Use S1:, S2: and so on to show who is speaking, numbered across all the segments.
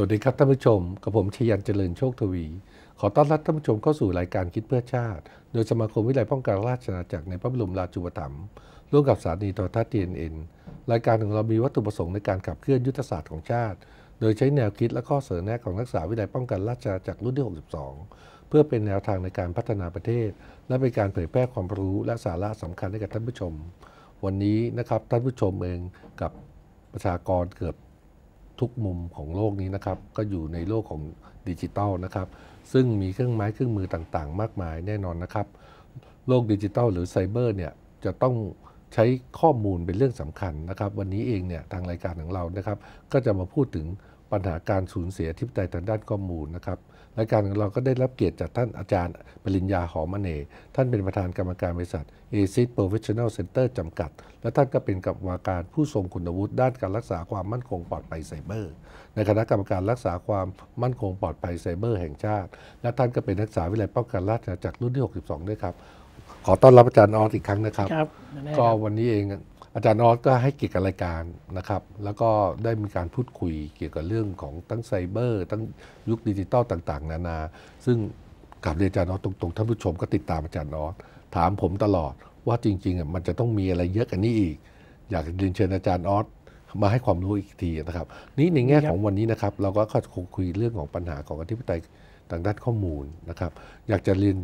S1: สวัสดีครับท่านผู้ชมกับผมชยันเจริญโชคทวี ขอต้อนรับท่านผู้ชมเข้าสู่รายการคิดเพื่อชาติ โดยสมาคมวิทยป้องกันราชนาจักรในพระบรมราชูปถัมภ์ร่วมกับสถานีโทรทัศน์ทีเอ็นรายการของเรามีวัตถุประสงค์ในการขับเคลื่อนยุทธศาสตร์ของชาติ โดยใช้แนวคิดและข้อเสนอแนะของนักศึกษาวิทยป้องกันราชนาาจักรรุ่นที่62เพื่อเป็นแนวทางในการพัฒนาประเทศ และเป็นการเผยแพร่ความรู้และสาระสำคัญให้กับท่านผู้ชม วันนี้นะครับท่านผู้ชมเองกับประชากรเกือบทุกมุมของโลกนี้นะครับก็อยู่ในโลกของดิจิตอลนะครับ ซึ่งมีเครื่องไม้ เครื่องมือต่างๆ มากมายแน่นอนนะครับ โลกดิจิตอลหรือไซเบอร์เนี่ย จะต้องใช้ข้อมูลเป็นเรื่องสำคัญนะครับ วันนี้เองเนี่ย ทางรายการของเรานะครับ ก็จะมาพูดถึงปัญหาการสูญเสียทิพย์ใจทางด้านข้อมูลนะครับและการของเราก็ได้รับเกียรติจากท่านอาจารย์ ปริญญาหอมอเนท่านเป็นประธานกรรมการบริษัท a c i d Professional Center จำกัด และท่านก็เป็นกรรมการผู้ทรงคุณวุฒิด้านการรักษาความมั่นคงปลอดภัยไซเบอร์ ในคณะกรรมการรักษาความมั่นคงปลอดภัยไซเบอร์ แห่งชาติ และท่านก็เป็นนักศึกษาวิทยาลัยป้องกันราชจากรรุ่นที่62ด้วยครับ ขอต้อนรับอาจารย์ออสอีกครั้งนะครับ ก็วันนี้เองอาจารย์ออสก็ให้เกียรติกับรายการนะครับ แล้วก็ได้มีการพูดคุยเกี่ยวกับเรื่องของตั้งไซเบอร์ตั้งยุคดิจิตอลต่าง ๆ นานา ซึ่งกับเรียนอาจารย์ออสตรงๆท่านผู้ชมก็ติดตามอาจารย์ออสถามผมตลอดว่าจริง ๆ มันจะต้องมีอะไรเยอะกันนี้อีก อยากเรียนเชิญอาจารย์ออสมาให้ความรู้อีกทีนะครับ นี่ในแง่ของวันนี้นะครับเราก็คงคุยเรื่องของปัญหาของอธิปไตยทางด้านข้อมูลนะครับอยากจะเรียน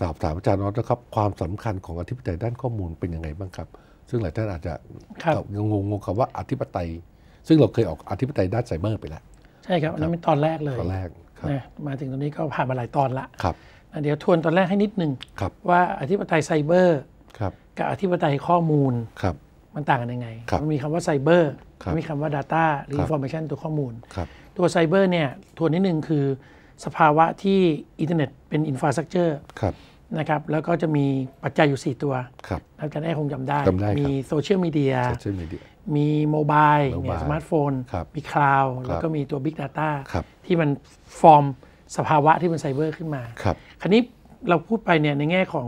S1: สอบถามอาจารย์ออสนะครับความสำคัญของอธิปไตยด้านข้อมูลเป็นยังไงบ้างครับซึ่งหลายท่านอาจจะงงงงคำว่าอธิปไตย ซึ่งเราเคยออกอธิปไตยด้านไซเบอร์ไปแล้ว
S2: ใช่ครับนั่นเป็นตอนแรกเลยตอนแรกนะมาถึงตรงนี้ก็ผ่านมาหลายตอนละครับเดี๋ยวทวนตอนแรกให้นิดนึงว่าอธิปไตยไซเบอร์กับอธิปไตยข้อมูลมันต่างกันยังไงมันมีคำว่าไซเบอร์มีคำว่า Data หรือ Information ตัวข้อมูล ตัวไซเบอร์เนี่ยทวนนิดนึงคือสภาวะที่อินเทอร์เน็ตเป็นอินฟราสตรักเจอร์นะครับแล้วก็จะมีปัจจัยอยู่ 4 ตัวครับอาจารย์แอ้คงจำได้มีโซเชียลมีเดียมีโมบายีสมาร์ทโฟน มีคลาวด์แล้วก็มีตัว Big Data ที่มันฟอร์มสภาวะที่เป็นไซเบอร์ขึ้นมาครับคราวนี้เราพูดไปเนี่ยในแง่ของ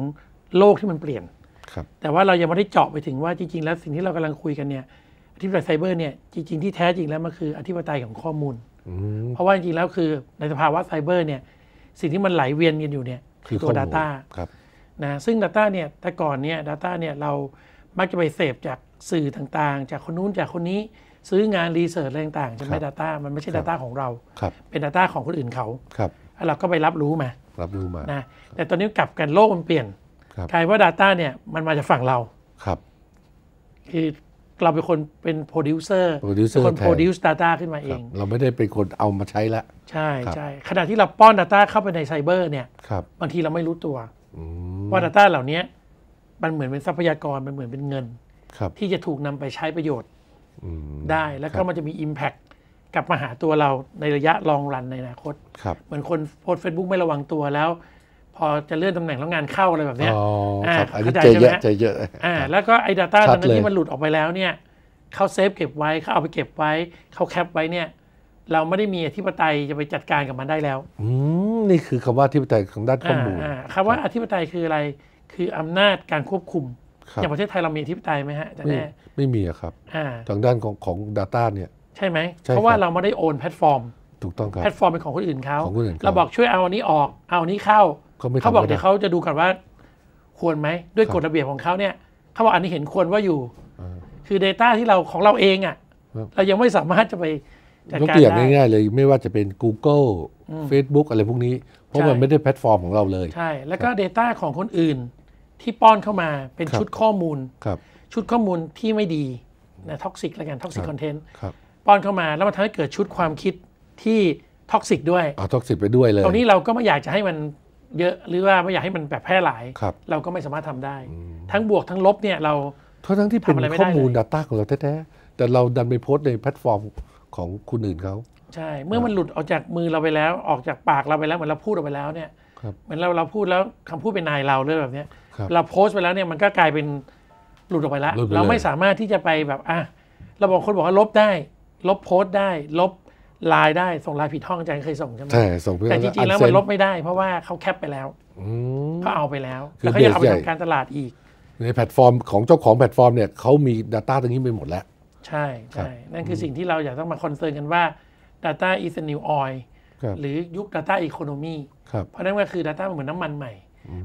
S2: โลกที่มันเปลี่ยนครับแต่ว่าเรายังไม่ได้เจาะไปถึงว่าจริง ๆแล้วสิ่งที่เรากำลังคุยกันเนี่ยอธิปไตยไซเบอร์เนี่ยจริง ๆ ที่แท้จริงแล้วมันคืออธิปไตยของข้อมูลเพราะว่าจริงๆแล้วคือในสภาวะไซเบอร์เนี่ยสิ่งที่มันไหลเวียนกันอยู่เนี่ยคือตัว Data ครับนะซึ่ง Data เนี่ย แต่ก่อนเนี่ย Data เนี่ยเรามักจะไปเสพจากสื่อต่างๆ จากคนนู้นจากคนนี้ซื้องานรีเสิร์ชอะไรต่าง ๆ ใช่ไหม Data มันไม่ใช่ Data ของเราเป็น Data ของคนอื่นเขา ครับเราก็ไปรับรู้มารับรู้มานะแต่ตอนนี้กลับกันโลกมันเปลี่ยนกลายว่า Data เนี่ยมันมาจากฝั่งเราครับคือเราเป็นคนเป็นโปรดิวเซอร์เป็นคนโปรดิวส์ัต้าขึ้นมาเอง
S1: เราไม่ได้เป็นคนเอามาใช้ละใช่ใช่
S2: ขณะที่เราป้อน Data เข้าไปในไซเบอร์เนี่ยบางทีเราไม่รู้ตัวว่า Data เหล่านี้มันเหมือนเป็นทรัพยากรมันเหมือนเป็นเงินที่จะถูกนำไปใช้ประโยชน์ได้แล้วก็มันจะมี Impact กลับมาหาตัวเราในระยะลองรันในอนาคต เหมือนคนโพสเฟซบุ๊กไม่ระวังตัวแล้วพอจะเลื่อนตำแหน่งแล้วงานเข้าอะไรแบบเนี้ยอ๋อครับอันนี้เจอเยอะเจอเยอะอ่า แล้วก็ไอ้ดัตต้าตอนนี้มันหลุดออกไปแล้วเนี่ย เขาเซฟเก็บไว้เขาเอาไปเก็บไว้เขาแคปไว้เนี่ย เราไม่ได้มีอธิปไตยจะไปจัดการกับมันได้แล้ว
S1: อืม นี่คือคำว่าอธิปไตยของด้านข้อมูล
S2: คำว่าอธิปไตยคืออะไร คืออำนาจการควบคุม อย่างประเทศไทยเรามีอธิปไตยไหมฮะแต่แน่
S1: ไม่มีครับทางด้านของของตต้าเนี่ย
S2: ใช่ไหมเพราะว่าเราไม่ได้โอนแพลตฟอร์ม
S1: ถูกต้องครับ แพลตฟอร์มเ
S2: ป็นของคนอื่นเขาเราบอกช่วยเอาอันนี้ออก เอาอันนี้เข้าเขาไม่เขาบอกเดี๋ยวเขาจะดูก่อนว่า ควรไหมด้วยกฎระเบียบของเขาเนี่ยเขาบอกอันนี้เห็นควรว่าอยู่ คือ Data ที่เราของเราเองอ่ะเรายังไม่สามารถจะไปจัดการได้ยกตัวอย่างง่
S1: ายๆเลยไม่ว่าจะเป็น Google Facebook อะไรพวกนี้เพราะมันไม่ได้แพลตฟอร์มของเราเลย ใ
S2: ช่ แล้วก็ Data ของคนอื่น ที่ป้อนเข้ามาเป็นชุดข้อมูล ชุดข้อมูลที่ไม่ดีนะท็อกซิกละกันท็อกซิกคอนเทนต์ป้อนเข้ามาแล้วมันทำให้เกิดชุดความคิดที่ท็อกซิกด้ว
S1: ยอ๋อท็อกซิกไปด้วยเลยตรงนี้เร
S2: าก็ไม่อยากจะให้มันเยอะหรือว่าไม่อยากให้มันแบบแพร่หลายรเราก็ไม่สามารถทำได้ ทั้งบวกทั้งลบเนี่ยเรา
S1: ทั้งทั้งที่เป็นข้อมูล Data ของเราแท้ๆแต่เราดันไปโพสต์ในแพลตฟอร์มของคนอื่นเขา
S2: ใช่เมื่อมันหลุดออกจากมือเราไปแล้ว ออกจากปากเราไปแล้วเหมือนเราพูดออกไปแล้วเนี่ยเหมือนเราเราพูดแล้วคำพูดเป็นนายเราเลยแบบเนี้ยเราโพสต์ไปแล้วเนี่ยมันก็กลายเป็นหลุดออกไปแล้ว เราไม่สามารถที่จะไปแบบอ่ะเราบอกคนบอกว่าลบได้ ลบโพสต์ได้ลบลายได้ส่งลายผิดห้องใจเคยส่งใช่ไหมใช่
S1: ส่งเพื่อแต่จริงๆ แล้วมันลบ
S2: ไม่ได้เพราะว่าเขาแคปไปแล้วเขาเอาไปแล้ว แล้วเขาอยากเอาไปทำการตลาดอีก
S1: ในแพลตฟอร์มของเจ้าของแพลตฟอร์มเนี่ยเขามี Data ตรงนี้ไปหมดแล้ว ใช่ใช่
S2: นั่นคือสิ่งที่เราอยากต้องมาคอนเซิร์นกันว่า Data is a new oil หรือยุค Data Economy เพราะนั่นก็คือ Data เหมือนน้ำมันใหม่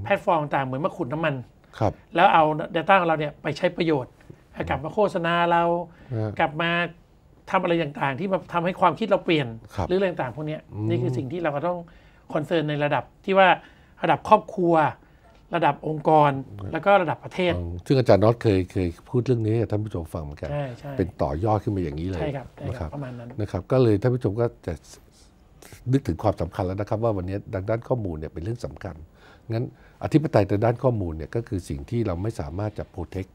S2: แพลตฟอร์มต่างเหมือนมาขุดน้ำมันแล้วเอา Data ของเราเนี่ยไปใช้ประโยชน์กลับมาโฆษณาเรากลับมาทำอะไรต่างๆที่มาทำให้ความคิดเราเปลี่ยนรหรืออะไรต่างๆพวกนี้นี่คือสิ่งที่เราก็ต้องคอนเซิร์นในระดับที่ว่าระดับครอบครัว ระดับอง
S1: ค์กรแล้วก็ระดับประเทศ ซึ่งอาจารย์น็อตเคยเคยพูดเรื่องนี้ท่านผู้ชมฟังเหมือนกันเป็นต่อยอดขึ้นมาอย่างนี้เลยใช่ครับนะครับประมาณนั้นนะครับก็เลยท่านผู้ชมก็จะนึกถึงความสำคัญแล้วนะครับว่าวันนี้ดังด้านข้อมูลเนี่ยเป็นเรื่องสำคัญงั้นอธิปไตยแต่ด้านข้อมูลเนี่ยก็คือสิ่งที่เราไม่สามารถจะโปรเทค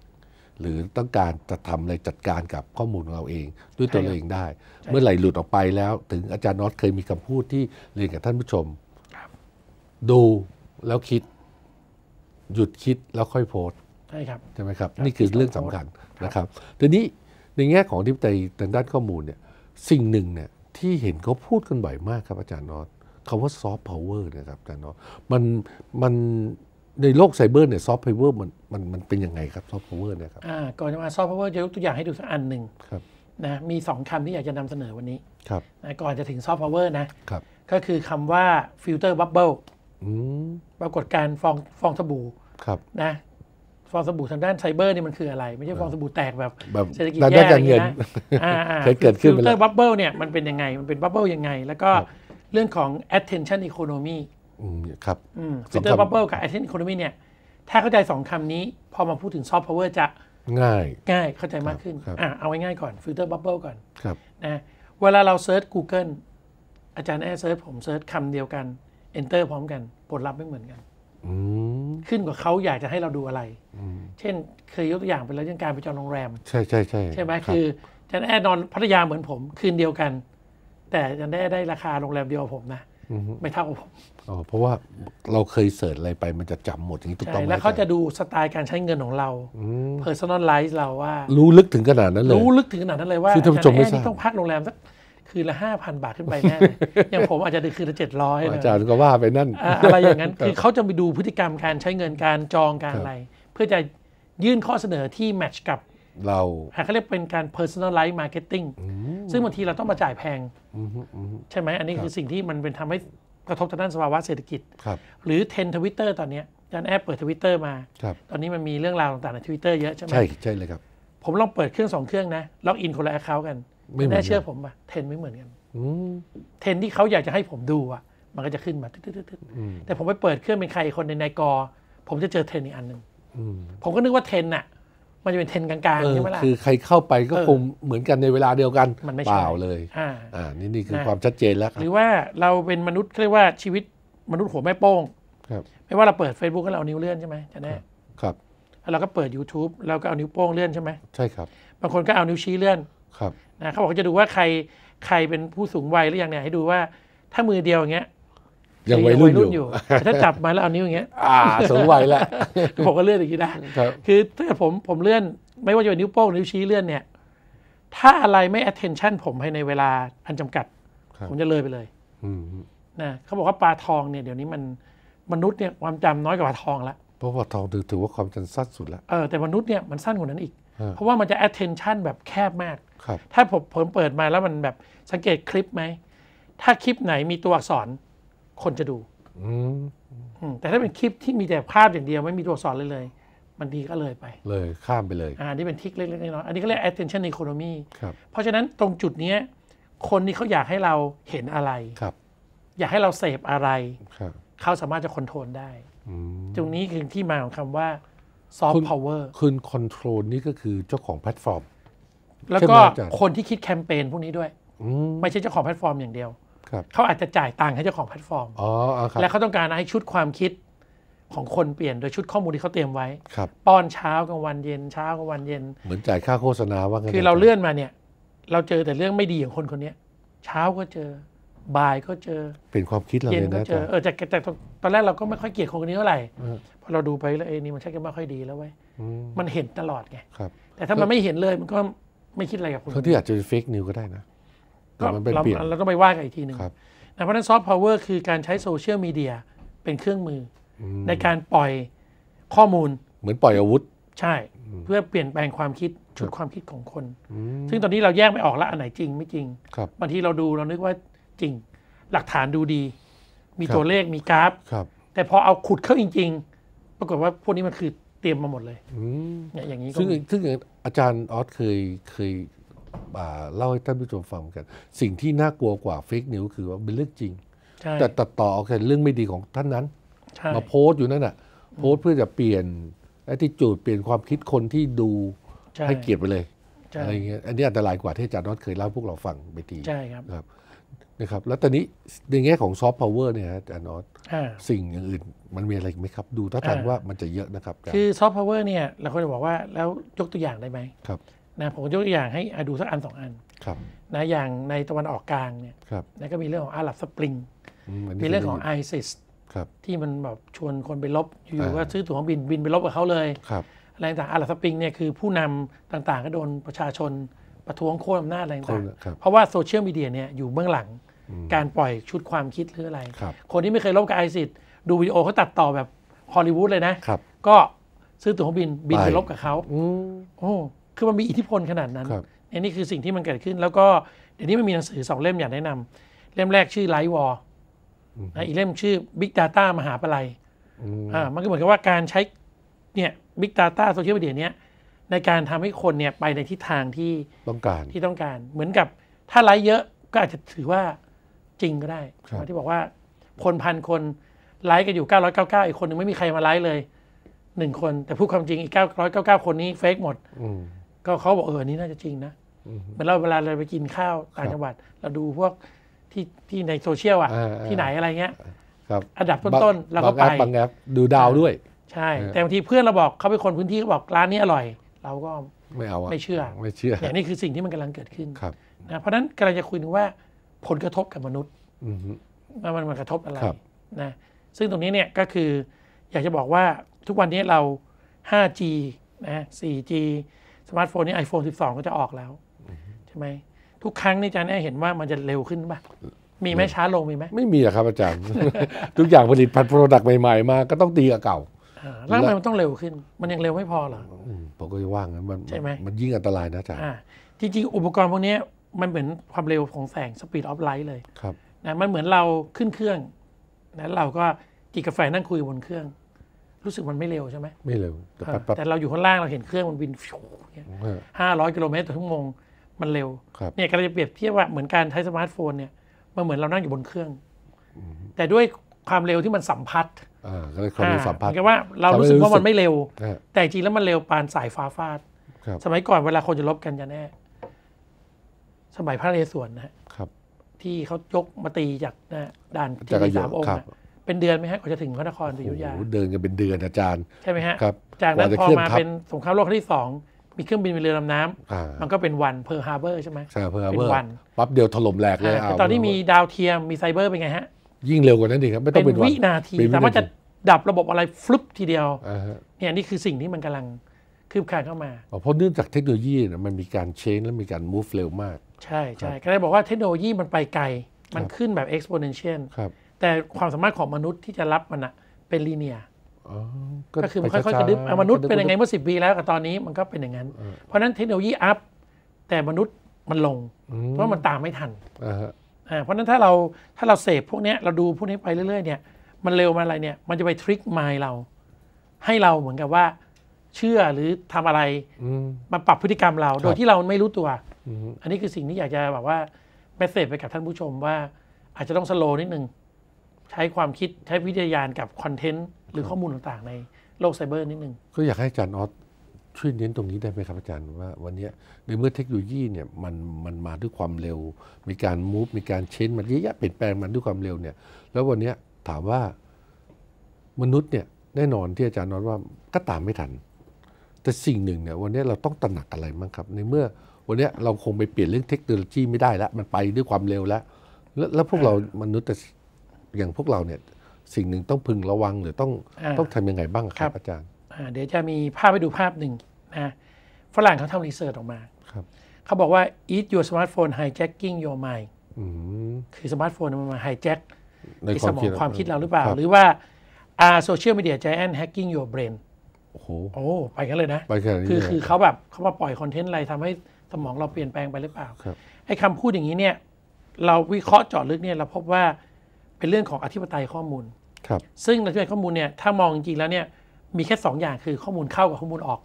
S1: หรือต้องการจะทำอะไรจัดการกับข้อมูลของเราเองด้วยตัวเองได้ เมื่อไหร่หลุดออกไปแล้วถึงอาจารย์น็อต เคยมีคำพูดที่เรียนกับท่านผู้ชมดูแล้วคิด หยุดคิดแล้วค่อยโพส
S2: ใช่ครับใช่ไหมครับ นี่คือเรื่องสำคัญ
S1: นะครับทีนี้ในแง่ของที่ไปทางด้านข้อมูลเนี่ยสิ่งหนึ่งเนี่ยที่เห็นเขาพูดกันบ่อยมากครับอาจารย์น็อตคำว่าซอฟต์พาวเวอร์นะครับอาจารย์น็อตมันมันในโลกไซเบอร์เนี่ยซอฟต์พาวเวอร์มันมันมันเป็นยังไงครับซอฟต์พาวเวอร์เนี่ยครั
S2: บอ่าก่อนจะมาซอฟต์พาวเวอร์จะยกตัวอย่างให้ดูสักอันหนึ่งครับนะมีสองคำที่อยากจะนำเสนอวันนี้ครับนะก่อนจะถึงซอฟต์พาวเวอร์นะครับก็คือคำว่าฟิลเตอร์บับเบิลปรากฏการฟองฟองสบู่ครับนะฟองสบู่ทางด้านไซเบอร์นี่มันคืออะไร ไม่ใช่ฟองสบู่แตกแบบเศรษฐกิจแย่อะไรเงี้ยเคเกิดขึ้นฟิลเตอร์บับเบิลเนี่ยมันเป็นยังไง มันเป็นบับเบิลยังไง แล้วก็เรื่องของ attention economy ครับฟิลเตอร์บับเบิลกับไอเทนอีโคโนมีเนี่ย ถ้าเข้าใจสองคำนี้พอมาพูดถึงซอฟต์พาวเวอร์จะ
S3: ง่าย ง่ายเข้าใจมากขึ้นอ่ะ
S2: เอาง่ายก่อน ฟิลเตอร์บับเบิลก่อนนะเวลาเราเซิร์ช Google อาจารย์แอร์เซิร์ชผมเซิร์ชคำเดียวกัน Enter พร้อมกัน ผลลัพธ์ไม่เหมือนกัน ขึ้นกว่าเขาอยากจะให้เราดูอะไร เช่น เคยยกตัวอย่างไปแล้วเรื่องการไปจองโรงแรม
S3: ใช่ใช่ใช่ใช่ไหมค
S2: ืออาจารย์แอร์นอนพัทยาเหมือนผมคืนเดียวกัน แต่อาจารย์แอร์ได้ราคาโรงแรมเดียวผมนะไม่เท่า
S1: เพราะว่าเราเคยเสิร์ชอะไรไปมันจะจำหมดอย่างนี้ถูกต้องไหมแล้วเ
S2: ขาจะดูสไตล์การใช้เงินของเรา เพอร์ซอนอลไลซ์เราว่า
S1: รู้ลึกถึงขนาดนั้นเลย รู้ลึ
S2: กถึงขนาดนั้นเลยว่าคือท่านผู้ชมไม่ทราบต้องพักโรงแรมสักคืนละห้าพันบาทขึ้นไปแน่ อย่างผมอาจจะคืนละเจ็ดร้อยอาจารย์ก็ว่าไปนั่น อะไรอย่างนั้น คือเขาจะไปดูพฤติกรรมการใช้เงิน การจองการอะไร เพื่อจะยื่นข้อเสนอที่แมทช์กับเราเขาเรียกเป็นการ personalize marketing ซึ่งบางทีเราต้องมาจ่ายแพง ใช่ไหมอันนี้คือสิ่งที่มันเป็นทำให้ กระทบทางด้านสภาวะเศรษฐกิจ หรือเทรนทวิตเตอร์ตอนนี้ ยันแอบเปิดทวิตเตอร์มา ตอนนี้มันมีเรื่องราวต่างๆในทวิตเตอร์เยอะใช่ไหมใช่ใช่เลยครับ ผมลองเปิดเครื่องสองเครื่องนะล็อกอินคนละแอคเคาท์กันไม่น่เชื่อผมป่ะเทรนไม่เหมือนกันเทรนที่เขาอยากจะให้ผมดูอ่ะมันก็จะขึ้นมาตึ๊ดๆแต่ผมไปเปิดเครื่องเป็นใครคนในนายกผมจะเจอเทรนอีกอันหนึ่งผมก็นึกว่าเทรนอ่ะมันจะเป็นเทนกลางๆใช่ไหมล่ะคือใครเข้าไปก็คง
S1: เหมือนกันในเวลาเดียวกันมันไม่เปล่าเลยอ่านี่นี่คือความชัดเจนแล้ว
S2: หรือว่าเราเป็นมนุษย์เรียกว่าชีวิตมนุษย์หัวแม่โป้งไม่ว่าเราเปิด Facebook ก็เราเอานิ้วเลื่อนใช่ไหมจะแน่ครับแล้วเราก็เปิด YouTube เราก็เอานิ้วโป้งเลื่อนใช่ไหมใช่ครับบางคนก็เอานิ้วชี้เลื่อนครับนะเขาบอกจะดูว่าใครใครเป็นผู้สูงวัยหรือยังเนี่ยให้ดูว่าถ้ามือเดียวอย่างเงี้ย
S3: ยังวัยรุ่นอยู่ ถ้าจับ
S2: มาแล้วเอานิ้วอย่างเงี้ย อ่าสูงวัยแล้วผมก็เลื่อนอย่างนี้นะคือถ้าเกิดผมผมเลื่อน ไม่ว่าจะเป็นนิ้วโป้งนิ้วชี้เลื่อนเนี่ย ถ้าอะไรไม่ attention ผมภายในเวลาอันจำกัด ผมจะเลยไปเลยนะเขาบอกว่าปลาทองเนี่ยเดี๋ยวนี้มันมนุษย์เนี่ย ความจำน้อยกว่าปลาทองละ
S1: เพราะปลาทองถือว่าความจำสั้นสุดละ
S2: เออแต่มนุษย์เนี่ยมันสั้นกว่านั้นอีก เพราะว่ามันจะ attention แบบแคบมากถ้าผมเปิดมาแล้วมันแบบสังเกตคลิปไหม ถ้าคลิปไหนมีตัวอักษรคนจะดูแต่ถ้าเป็นคลิปที่มีแต่ภาพอย่างเดียวไม่มีตัวสอนเลยเลย มันดีก็เลยไป
S1: เลยข้ามไปเลย อ่
S2: านี่เป็นทิกเล็กๆน้อยๆอันนี้ก็เรียก attention economy เพราะฉะนั้นตรงจุดนี้คนนี้เขาอยากให้เราเห็นอะไรครับ อยากให้เราเสพอะไรครับเขาสามารถจะคอนโทรลได้ตรงนี้คือที่มาของคำว่าซอฟต์พาวเวอร์
S1: คุณคอนโทรลนี่ก็คือเจ้าของแพลตฟอร์ม แล้วก็คน
S2: ที่คิดแคมเปญพวกนี้ด้วยไม่ใช่เจ้าของแพลตฟอร์มอย่างเดียวเขาอาจจะจ่ายตังค์ให้เจ้าของแพลตฟอร์มและเขาต้องการให้ชุดความคิดของคนเปลี่ยนโดยชุดข้อมูลที่เขาเตรียมไว้ป้อนเช้ากลางวันเย็นเช้ากลางวันเย็น
S1: เหมือนจ่ายค่าโฆษณาว่าคือเราเลื่อน
S2: มาเนี่ย เราเจอแต่เรื่องไม่ดีของคนคนนี้เช้าก็เจอบ่ายก็เจอ
S1: เป็นความคิดเราเลยนะเจอ เอ
S2: อจากแต่ตอนแรกเราก็ไม่ค่อยเกลียดคนนี้เท่าไหร่พอเราดูไปแล้วเอ้นี่มันใช่กันไม่ค่อยดีแล้วเว้ยมันเห็นตลอดไงแต่ถ้ามันไม่เห็นเลยมันก็ไม่คิดอะไรกับคนทที่อา
S1: จจะเป็นเฟกนิวก็ได้นะเเร
S2: าต้องไปว่ากันอีกทีหนึ่งนะเพราะนั้นซอฟต์พาวเวอร์คือการใช้โซเชียลมีเดียเป็นเครื่องมือ ในการปล่อยข้อ
S1: มูล เหมือนปล่อยอาวุธ
S2: ใช่ เพื่อเปลี่ยนแปลงความคิด ชุดความคิดของคน ซึ่งตอนนี้เราแยกไม่ออกละอันไหนจริงไม่จริงบบางทีเราดูเรานึกว่าจริง หลักฐานดูดี มีตัวเลขมีกราฟ ครับ แต่พอเอาขุดเข้าจริง ๆ ปรากฏว่าพวกนี้มันคือเตรียมมาหมดเลยอย่างนี้ซึ่งซึ่
S1: งอาจารย์ออสเคยเคยเล่าให้ท่านผู้ชมฟังกัน สิ่งที่น่ากลัวกว่าเฟกนิวคือว่าเป็นเรื่องจริง แต่ตัดต่อเอาแค่เรื่องไม่ดีของท่านนั้น มาโพสต์อยู่นั่นน่ะ โพสต์เพื่อจะเปลี่ยนไอ้ที่จูดเปลี่ยนความคิดคนที่ดูให้เกียดไปเลยอะไรเงี้ยอันนี้อันตรายกว่าที่อาจารย์นอตเคยเล่าพวกเราฟังไปทีใช่ครับ นะครับ แล้วตอนนี้ในแง่ของซอฟต์พาวเวอร์เนี่ยอาจารย์นอตสิ่งอื่นมันมีอะไรไหมครับ ดูท่าทางว่ามันจะเยอะนะครับคือ
S2: ซอฟต์พาวเวอร์เนี่ยเราควรจะบอกว่าแล้วยกตัวอย่างได้ไหมครับนะผมยกตัวอย่างให้ดูสักอันสองอันนะอย่างในตะวันออกกลางเนี่ยนะก็มีเรื่องของอาหรับสปริง
S3: มีเรื่องของไอซิ
S2: สที่มันแบบชวนคนไปลบอยู่ว่าซื้อตั๋วบินบินไปลบกับเขาเลยอะไรต่างอาหรับสปริงเนี่ยคือผู้นำต่างๆก็โดนประชาชนประท้วงโค่นอำนาจอะไรต่างเพราะว่าโซเชียลมีเดียเนี่ยอยู่เบื้องหลังการปล่อยชุดความคิดหรืออะไรคคนที่ไม่เคยลบกับไอซิสดูวิดีโอเขาตัดต่อแบบฮอลลีวูดเลยนะก็ซื้อตั๋วบินบินไปลบกับเขาโอ้คือมันมีอิทธิพลขนาดนั้นอันนี้คือสิ่งที่มันเกิดขึ้น แล้วก็เดี๋ยวนี้มันมีหนังสือสองเล่มอยากแนะนำ เล่มแรกชื่อไลท์วอลอีกเล่มชื่อ Big Data มหาปลัยอ่ามันก็เหมือนกับว่าการใช้เนี่ยบิ๊กดาต้าโซเชียลมีเดียเนี้ยในการทำให้คนเนี่ยไปในทิศทางที่ต้องการที่ต้องการเหมือนกับถ้าไลค์เยอะก็อาจจะถือว่าจริงก็ได้ที่บอกว่าคนพันคนไลค์กันอยู่ 999อีกคนนึงไม่มีใครมาไลค์เลยหนึ่งคนแต่พูดความจริงอีก999คนนี้เฟกหมดก็เขาบอกเออ นี่น่าจะจริงนะเหมือนเราเวลาเราไปกินข้าวต่างจังหวัด เราดูพวกที่ที่ในโซเชียลอ่ะที่ไหนอะไรเงี้ย
S1: ครับอันดับต้น ๆเราก็ไปบางแอปดูดาวด้วย ใช่ แต่บาง
S2: ทีเพื่อนเราบอกเขาเป็นคนพื้นที่เขาบอกร้านนี้อร่อย เราก็
S1: ไม่เอาไม่เชื่อ ไม่เชื่อเนี่ย
S2: นี่คือสิ่งที่มันกำลังเกิดขึ้นครับนะ เพราะนั้นกำลังจะคุยถึงว่าผลกระทบกับมนุษย์ว่ามันมันกระทบอะไรนะ ซึ่งตรงนี้เนี่ยก็คือ อยากจะบอกว่าทุกวันนี้เรา 5G นะ 4G สมาร์ทโฟนนี้ iPhone 12 ก็จะออกแล้ว ใช่ไหมทุกครั้งนี่อาจารย์แน่เห็นว่ามันจะเร็วขึ้นป่ะมีไหมช้าลงมีไหม
S1: ไม่มีอครับอาจารย์ ทุกอย่างผลิตพันโปรดักต์ใหม่ๆมา ก็ต้องตีกับเก่าร่างมัน
S2: ต้องเร็วขึ้น มันยังเร็วไม่พอเหรอ
S1: ผมก็จะว่างนั้นมันใช่ไหมมันยิ่งอันตรายนะอาจารย์จร
S2: ิงๆ อุปกรณ์พวกนี้มันเหมือนความเร็วของแสงสปีดออฟไลท์เลยครับนะมันเหมือนเราขึ้นเครื่องนะเราก็จิบกาแฟนั่งคุยบนเครื่องรู้สึกมันไม่เร็วใช่ไหม
S1: ไม่เร็วแต่แต่เ
S2: ราอยู่ข้างล่างเราเห็นเครื่องมันบินห้าร้อยกิโลเมตรต่อชั่วโมงมันเร็วเนี่ยการจะเปรียบเทียบว่าเหมือนการใช้สมาร์ทโฟนเนี่ยมันเหมือนเรานั่งอยู่บนเครื่อง แต่ด้วยความเร็วที่มันสัมผัสก็เลยความเร็วสัมผัสแปลว่าเรารู้สึกว่ามันไม่เร็ว แต่จริงแล้วมันเร็วปานสายฟ้าฟาด สมัยก่อนเวลาคนจะลบกันจะแน่สมัยพระเรศวรนะฮะที่เขายกมาตีจากด่านที่สามองค์เป็นเดือนไหมฮะกว่าจะถึงพระนครศรีอยุธยา
S1: เดินกันเป็นเดือนอาจารย์ ใช่ไ
S2: หมฮะครับจากนั้นพอมาเป็นสงครามโลกครั้งที่สองมีเครื่องบินมีเรือลำน้ำมันก็เป็นวันเพอร์ฮาร์เบอร์ใช่ไหมใช่เพอร์ฮาร์เบอร์
S1: ปั๊บเดียวถล่มแหลกเลยอตอนนี้
S2: มีดาวเทียมมีไซเบอร์เป็นไงฮะ
S1: ยิ่งเร็วกว่านั้นดีครับไม่ต้องเป็นวินาทีสามารถจะ
S2: ดับระบบอะไรฟลุปทีเดียวเนี่ยนี่คือสิ่งที่มันกำลังคืบคลานเข้ามา
S1: เพราะเนื่องจากเทคโนโลยีมันมีการเชนและมีการมูฟเร็วมาก
S2: ใช่ใช่ก็เลยบอกว่าเทคโนโลยีมันไปไกลมันขึ้นแบบ exponential ครับแต่ความสามารถของมนุษย์ที่จะรับมันอะเป็นลีเนีย ก็คือมันค่อยๆกระดึบมนุษย์เป็นยังไงเมื่อสิบปี แล้วกับตอนนี้มันก็เป็นอย่างนั้น เพราะนั้นเทคโนโลยีอัพแต่มนุษย์มันลง เพราะมันตามไม่ทัน เพราะนั้นถ้าเราถ้าเราเสพพวกนี้เราดูพวกนี้ไปเรื่อยๆ เนี่ย มันเร็วมาอะไรเนี่ย มันจะไปทริกมายเรา ให้เราเหมือนกับว่า เชื่อหรือทำอะไรมาปรับพฤติกรรมเรา โดยที่เราไม่รู้ตัวอันนี้คือสิ่งที่อยากจะแบบว่าแมสเซจไปกับท่านผู้ชมว่าอาจจะต้องสโลนิดนึงใช้ความคิดใช้วิทยาารกับคอนเทนต์หรือข้อมูลต่าง ๆ ในโลกไซเบอร์นิด
S1: นึง ก็อยากให้อาจารย์ออสช่วยเน้นตรงนี้ได้ไหมครับอาจารย์ว่าวันนี้ในเมื่อเทคโนโลยีเนี่ยมันมันมาด้วยความเร็ว มีการมูฟมีการเชนมันเยอะแยะเปลี่ยนแปลงมันด้วยความเร็วเนี่ยแล้ววันนี้ถามว่ามนุษย์เนี่ยแน่นอนที่อาจารย์นอนว่าก็ตามไม่ทัน แต่สิ่งหนึ่งเนี่ยวันนี้เราต้องตระหนักอะไรบ้างครับในเมื่อวันนี้เราคงไปเปลี่ยนเรื่องเทคโนโลยีไม่ได้แล้ว มันไปด้วยความเร็วแล้ว แล้วพวกเรามนุษย์แต่อย่างพวกเราเนี่ย สิ่งหนึ่งต้องพึงระวังหรือต้องต้องทำยังไงบ้างครับ อาจารย์
S2: เดี๋ยวจะมีภาพให้ดูภาพหนึ่งนะฝรั่งเขาทำรีเสิร์ชออกมาเขาบอกว่า eat your smartphone hijacking your mind คือสมาร์ทโฟนมันมาไฮแจ็ค
S1: ในสมองความคิดเราหรือเปล่า หรื
S2: อว่า are social media giant hacking your brain โอ้โหไปกันเลยนะคือคือเขาแบบเขามาปล่อยคอนเทนต์อะไรทำให้สมองเราเปลี่ยนแปลงไปหรือเปล่าไอ้คำพูดอย่างนี้เนี่ยเราวิเคราะห์เจาะลึกเนี่ยเราพบว่าเป็นเรื่องของอธิปไตยข้อมูล ครับ ซึ่งอธิปไตยข้อมูลเนี่ยถ้ามองจริงๆแล้วเนี่ยมีแค่ 2 อย่างคือข้อมูลเข้ากับข้อมูลออก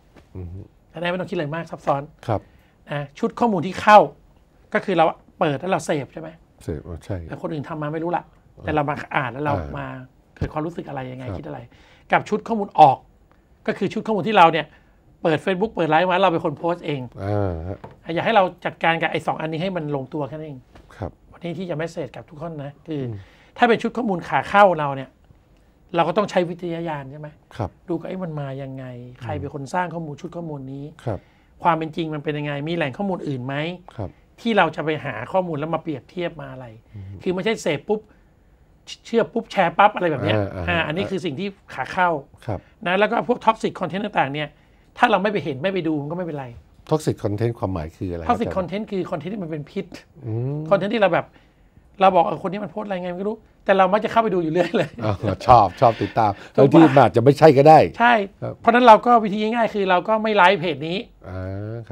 S2: อันนี้ไม่ต้องคิดอะไรมากซับซ้อน ครับนะชุดข้อมูลที่เข้าก็คือเราเปิด แล้วเราเสพใช่ไหม
S1: เสพใช่แต่ค
S2: นอื่นทำมาไม่รู้ละ แต่เรามาอ่านแล้วเรามาเกิดความรู้สึกอะไรยังไงคิดอะไร กับชุดข้อมูลออก ก็คือชุดข้อมูลที่เราเนี่ยเปิด Facebook เปิดไลฟ์มาเราเป็นคนโพสต์เองอยากให้เราจัดการกับไอ้สองอันนี้ให้มันลงตัวแค่นั้นเอง ครับ วันนี้ที่จะไม่เสร็จกับทุกคนนะคือถ้าเป็นชุดข้อมูลขาเข้าเราเนี่ยเราก็ต้องใช้วิทยาญาณใช่ไหมครับดูก็ไอ้มันมายังไง ใครเป็นคนสร้างข้อมูลชุดข้อมูลนี้ครับ ความเป็นจริงมันเป็นยังไงมีแหล่งข้อมูลอื่นไหมครับ ที่เราจะไปหาข้อมูลแล้วมาเปรียบเทียบมาอะไร คือไม่ใช่เสพปุ๊บเชื่อปุ๊บแชร์ปั๊บอะไรแบบนี้อ่าอันนี้คือสิ่งที่ขาเข้าครับนะแล้วก็พวกท็อกซิกคอนเทนต์ต่าง ๆเนี่ย ถ้าเราไม่ไปเห็นไม่ไปดูก็ไม่เป็นไร
S1: ท็อกซิกคอนเทนต์ความหมายคืออะไรท็อกซิกคอนเทน
S2: ต์คือคอนเทนต์ที่มันเป็นพิษคอนเทนต์ที่เราแบบเราบอกเออคนนี้มันโพสอะไรไงไม่รู้ แต่เรามักจะเข้าไปดูอยู่เรื่อยเลย
S1: ชอบชอบติดตามบางทีอาจจะไม่ใช่ก็ได้ใช
S2: ่เพราะนั้นเราก็วิธีง่ายๆคือเราก็ไม่ไลฟ์เพจนี้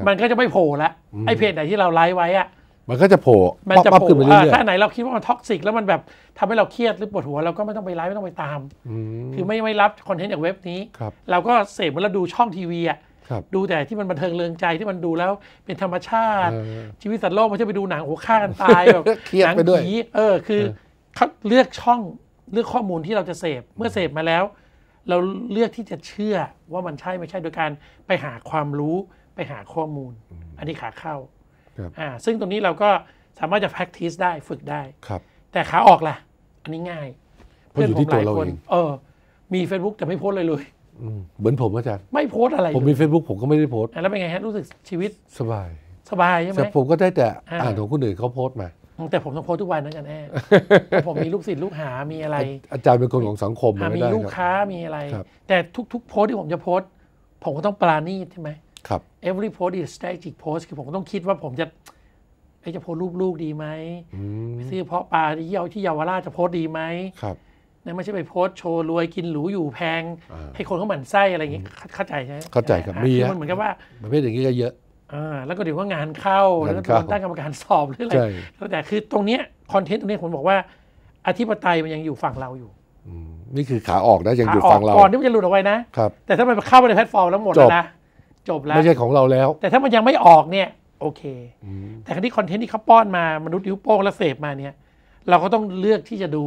S2: มันก็จะไม่โผล่ละไอเพจไหนที่เราไลฟ์ไว้อะ
S1: มันก็จะโผล่มันจะโผล่ถ้าไหน
S2: เราคิดว่ามันท็อกซิกแล้วมันแบบทำให้เราเครียดหรือปวดหัวเราก็ไม่ต้องไปไลฟ์ไม่ต้องไปตามคือไม่ไม่รับคอนเทนต์จากเว็บนี้เราก็เสพเมื่อเราดูช่องทีวีอ่ะดูแต่ที่มันบันเทิงเริงใจที่มันดูแล้ว เป็นธรรมชาติ ชีวิตสัตว์โลกม่ใช่ไปดูหนังโอ้ฆ่ากันตายแบบหนังผีเออคือเขาเลือกช่องเลือกข้อมูลที่เราจะเสพเมื่อเสพมาแล้ว เราเลือกที่จะเชื่อว่ามันใช่ไม่ใช่โดยการ ไปหาความรู้ ไปหาข้อมูล อันนี้ขาเข้าอ่าซึ่งตรงนี้เราก็สามารถจะ practice ได้ฝึกได้ครับแต่ขาออกล่ะ อันนี้ง่าย
S1: เพื่อนผมหลายคน
S2: เออ มี Facebook แต่ไม่โพสเลยเลย
S1: เหมือนผมอาจารย์ไม่
S2: โพสอะไร ผมมีเฟ
S1: ซบุ๊กผมก็ไม่ได้โพส
S2: แล้วเป็นไงฮะรู้สึกชีวิตสบาย สบายใช่ไหมผ
S1: มก็ได้แต่อ่านของคนอื่นเขาโพสมา
S2: แต่ผมต้องโพสทุกวันนะอาจารย์แอนผมมีลูกศิษย์ลูกหา มีอะไร
S1: อาจารย์เป็นคนของสังคมมีลูกค้ามีอะไร
S2: แต่ทุก ๆโพสที่ผมจะโพสผมก็ต้องปราณีตใช่ไหมครับ every post is strategic post คือผมก็ต้องคิดว่าผมจะจะโพสรูปลูกดีไหมซื้อเพาะปลาที่เยาที่เยาวราชจะโพสดีไหม
S3: ค
S1: รับ
S2: นะไม่ใช่ไปโพสโชว์รวยกินหรูอยู่แพงให้คนเขาหมั่นไส้อะไรอย่างงี้เข้าใจใช่ไหมเข้าใจครับมีมันเหมือนกับว่า
S1: ประเภทอย่างนี้ก็เยอะอแล้วก็เดี๋ยว
S2: ว่างานเข้าแล้วก็ตั้งกรรมการสอบหรืออะไรแต่คือตรงเนี้ยคอนเทนต์ตรงนี้ผมบอกว่า อธิปไตยมันยังอยู่ฝั่งเราอยู่
S1: นี่คือขาออกนะยังอยู่ฝั่งเรา ก่อนที่มัน
S2: จะหลุดออกไปนะครับแต่ถ้ามันเข้าไปในแพลตฟอร์มแล้วหมดแล้วนะจบแล้วไม่ใช่ของเราแล้ว แต่ถ้ามันยังไม่ออกเนี่ยโอเคแต่ที่คอนเทนต์ที่เขาป้อนมามนุษย์ยิ้วโป้งและเสพมาเนี่ย เราก็ต้องเลือกที่จะดู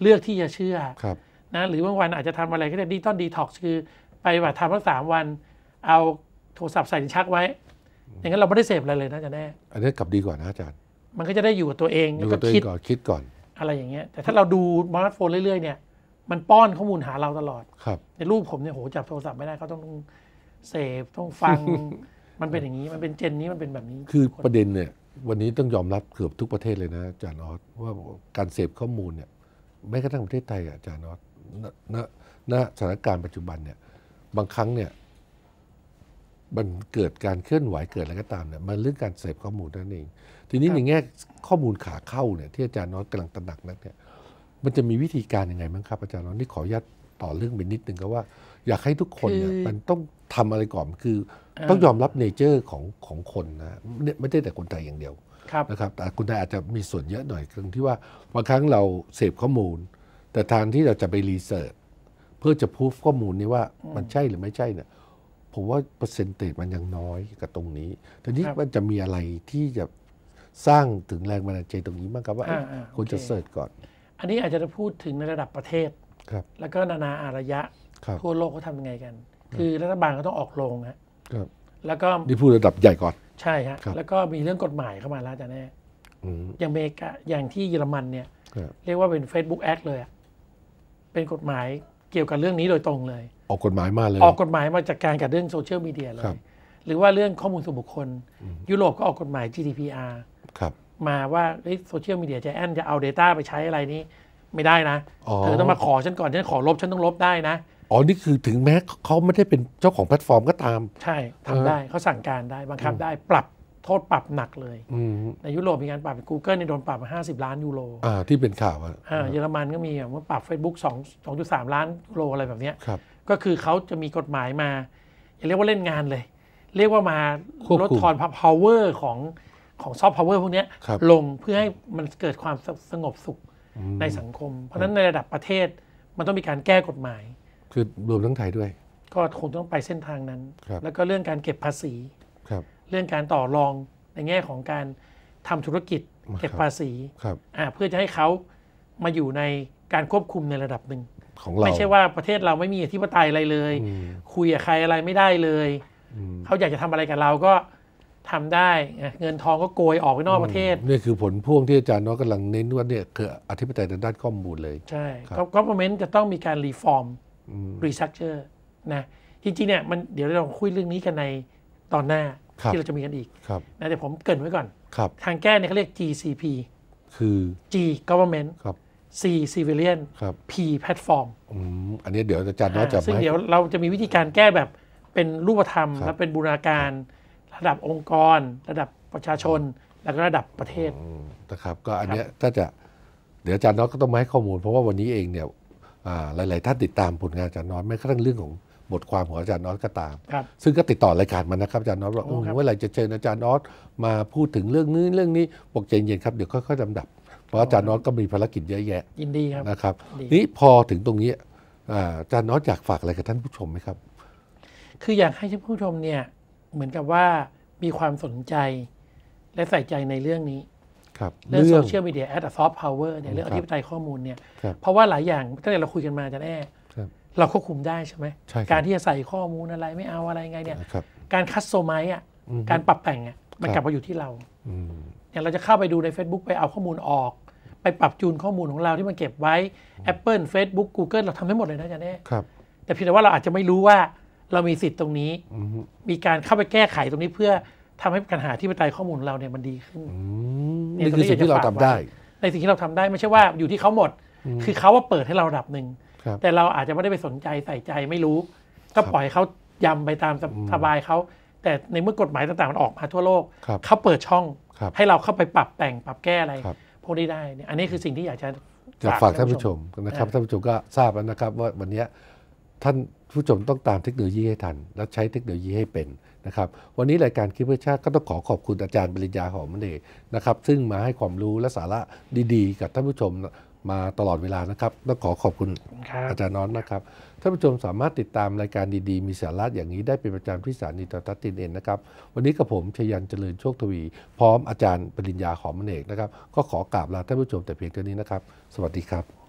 S2: เลือกที่จะเชื่อนะ หรือบางวันอาจจะทำอะไรก็ได้ดิจิตอลดีท็อกซ์คือไปว่าทำทักงสามวัน เอาโทรศัพท์ใส่ชักไว้ อย่างนั้น เราไม่ได้เสพอะไรเลยนะอาจารย์แน่
S1: อันนี้กลับดีกว่านะอาจารย์
S2: มันก็จะได้อยู่กับตัวเอง แล้วก็คิดก่อนคิดก่อน อะไรอย่างเงี้ย แต่ถ้าเราดูมาร์ทโฟนเรื่อยๆเนี่ย มันป้อนข้อมูลหาเราตลอดครับในรูปผมเนี่ยโหจับโทรศัพท์ไม่ได้เขาต้องเสพ ต้องฟัง มันเป็นอย่างนี้ มันเป็นเจนนี้ มันเป็นแบบนี้ คือประเด
S1: ็นเนี่ยวันนี้ต้องยอมรับเกือบทุกประเทศเลยนะอาจารย์ออสว่าการเสพข้อมูลเนี่ยแม้กระทั่งประเทศไทยอาจารย์นอตณณสถานการณ์ปัจจุบันเนี่ยบางครั้งเนี่ยมันเกิดการเคลื่อนไหวเกิดอะไรก็ตามเนี่ยมันเรื่องการเสพข้อมูลนั่นเอง ทีนี้ในแง่ข้อมูลขาเข้าเนี่ยที่อาจารย์นอตกำลังตระหนักนักเนี่ยมันจะมีวิธีการยังไงมั้งครับ อาจารย์นอตนี่ขออนุญาตต่อเรื่องไปนิดนึงก็ว่าอยากให้ทุกคนเนี่ยมันต้องทำอะไรก่อนคือต้องยอมรับเนเจอร์ของของคนนะไม่ได้แต่คนไทยอย่างเดียวนะครับแต่คุณนายอาจจะมีส่วนเยอะหน่อยตรงที่ว่าบางครั้งเราเสพข้อมูล แต่ทางที่เราจะไปรีเสิร์ชเพื่อจะพูฟข้อมูลนี้ว่ามันใช่หรือไม่ใช่เนี่ยผมว่าเปอร์เซ็นต์เมันยังน้อยกับตรงนี้ทีนี้มันจะมีอะไรที่จะสร้างถึงแรงบันดาลใจตรงนี้บ้างครับว่าควรจะเสิร์ชก่อน
S2: อันนี้อาจจะพูดถึงในระดับประเทศครับ แล้วก็นานาอารยะทั่วโลกเขาทำยังไงกัน คือรัฐบาลก็ต้องออกโรงัะแล้วก็
S1: นี่พูดระดับใหญ่ก่อน ใช่ฮะ แล้ว
S2: ก็มีเรื่องกฎหมายเข้ามาแล้วจาแน่อย่างเมกาอย่างที่เยอรมันเนี่ย เรียกว่าเป็น Facebook Act เลยเป็นกฎหมายเกี่ยวกับเรื่องนี้โดยตรงเลย
S1: ออกกฎหมายมาเลย ออกก
S2: ฎหมายมาจากการกับเรื่องโซเชียลมีเดียเลย หรือว่าเรื่องข้อมูลส่วนบุคคล ยุโรปก็ออกกฎหมาย GDPR ครับ มาว่าโซเชียลมีเดียจะแอนจะเอา Data ไปใช้อะไรนี้ ไม่ได้นะเธอต้องมาขอฉันก่อนฉันขอลบฉันต้องลบได้นะ
S1: อ๋อ นี่คือถึงแม้เขาไม่ได้เป็นเจ้าของแพลตฟอร์มก็ตาม ใช
S2: ่ทำได้เขาสั่งการได้บังคับได้ปรับโทษปรับหนักเลย ในยุโรปมีการปรับ Google เนโดนปรับมา50 ล้านยูโร
S1: ที่เป็นข่าวอ่าเ
S2: ยอรมันก็มีว่าปรับ Facebook 2 2.3ล้านยูโรอะไรแบบนี้ ก็คือเขาจะมีกฎหมายมาอย่าเรียกว่าเล่นงานเลย เรียกว่ามาลดทอนเวอร์ของของซอฟต์พาวเวอร์พวกนี้ลงเพื่อให้มันเกิดความสงบสุขในสังคม เพราะนั้นในระดับประเทศมันต้องมีการแก้กฎหมาย
S1: คือรวมทั้งไทยด้วย
S2: ก็คงต้องไปเส้นทางนั้น แล้วก็เรื่องการเก็บภาษีครับ เรื่องการต่อรองในแง่ของการทำธุรกิจเก็บภาษีครับเพื่อจะให้เขามาอยู่ในการควบคุมในระดับหนึ่งของเราไม่ใช่ว่าประเทศเราไม่มีอธิปไตยอะไรเลย คุยกับใครอะไรไม่ได้เลย เขาอยากจะทำอะไรกับเราก็ทำได้เงินทองก็โกยออกไปนอกประเทศ
S1: นี่คือผลพ่วงที่อาจารย์น้อยกำลังเน้นว่าเนี่ยคืออธิปไตยทางด้านข้อมูลเลย ใ
S2: ช่ ก็ g o v เมน m e จะต้องมีการรีฟอร์มรีสตรัคเจอร์นะจริงๆเนี่ยมันเดี๋ยวเราคุยเรื่องนี้กันในตอนหน้าที่เราจะมีกันอีกนะแต่ผมเกินไว้ก่อน ทางแก้เนี่ยเขาเรียก GCP คือ G government C civilian P platform
S1: อันนี้เดี๋ยวอาจารย์น้อจะซึ่งเดี๋ยวเรา
S2: จะมีวิธีการแก้แบบเป็นรูปธรรม และเป็นบูรณาการ ระดับองค์กร ระดับประชาชน แล้วก็ระดับประเทศ
S1: นะครับก็อันนี้ถ้าจะเดี๋ยวอาจารย์น้อก็ต้องมาให้ข้อมูลเพราะว่าวันนี้เองเนี่ยหลายๆท่านติดตามผลงานอาจารย์น้อยแม้กระทั่งเรื่องของบทความของอาจารย์นอยก็ตาม ซึ่งก็ติดต่อรายการมานะครับอาจารย์นอยว่าเมื่อไหร่จะเชิญอาจารย์นอยมาพูดถึงเรื่องนี้เรื่องนี้บอกใจเย็นครับเดี๋ยวค่อยๆลำดับเพราะอาจารย์นอยก็มีภารกิจเยอะแยะย
S2: ินดีครับนะครับนี่
S1: พอถึงตรงนี้อาจารย์นอยอยากฝากอะไรกับท่านผู้ชมไหมครับ
S2: คืออยากให้ท่านผู้ชมเนี่ย เหมือนกับว่ามีความสนใจ และใส่ใจในเรื่องนี้เรื่องโซเชียลมีเดียแอดซอฟต์พาวเวอร์เนี่ย เรื่องอธิปไตยข้อมูลเนี่ย เพราะว่าหลายอย่างตั้งแต่เราคุยกันมาจะแน่เราควบคุมได้ใช่ไหม การที่จะใส่ข้อมูลอะไรไม่เอาอะไรไงเนี่ยการคัสโซไมอ่ะ การปรับแต่งอ่ะมันกลับมาอยู่ที่เราอย่างเราจะเข้าไปดูใน Facebook ไปเอาข้อมูลออก ไปปรับจูนข้อมูลของเราที่มันเก็บไว้ Apple Facebook Google เราทำให้หมดเลยนะจะแน่แต่เพียงแต่ว่าเราอาจจะไม่รู้ว่า เรามีสิทธิ์ตรงนี้มีการเข้าไปแก้ไขตรงนี้เพื่อทำให้การหาที่ปไตยข้อมูลเราเนี่ยมันดีขึ้น
S3: นี่คือสิ่งที่เราทำได้
S2: ในสิ่งที่เราทำได้ไม่ใช่ว่าอยู่ที่เขาหมด คือเขาว่าเปิดให้เราดับหนึ่ง แต่เราอาจจะไม่ได้ไปสนใจใส่ใจไม่รู้ ก็ปล่อยเขายำไปตามสบายเขาแต่ในเมื่อกฎหมายต่างๆมันออกมาทั่วโลกเขาเปิดช่องให้เราเข้าไปปรับแต่งปรับแก้อะไรพวกนี้ได้เนี่ยอันนี้คือสิ่งที่อยากจะฝากท่านผู้
S1: ชมนะครับท่านผู้ชมก็ทราบแล้วนะครับว่าวันนี้ท่านผู้ชมต้องตามเทคโนโลยีให้ทันและใช้เทคโนโลยีให้เป็นะครับวันนี้รายการคิดเพื่อชาติก็ต้องขอขอบคุณอาจารย์ปริญญาหอมเดชนะครับ ซึ่งมาให้ความรู้และสาระดี ๆ กับท่านผู้ชมมาตลอดเวลานะครับต้องขอขอบคุณอาจารย์น้อนนะครับท่านผู้ชมสามารถติดตามรายการดีๆมีสาระอย่างนี้ได้เป็นประจำที่สถานีโทรทัศน์ตินเอ็นนะครับวันนี้กับผมชยันเจริญโชคทวี พร้อมอาจารย์ปริญญาหอมเนกนะครับก็ขอกราบลาท่านผู้ชม แต่เพียงเท่านี้นะครับ สวัสดีครับ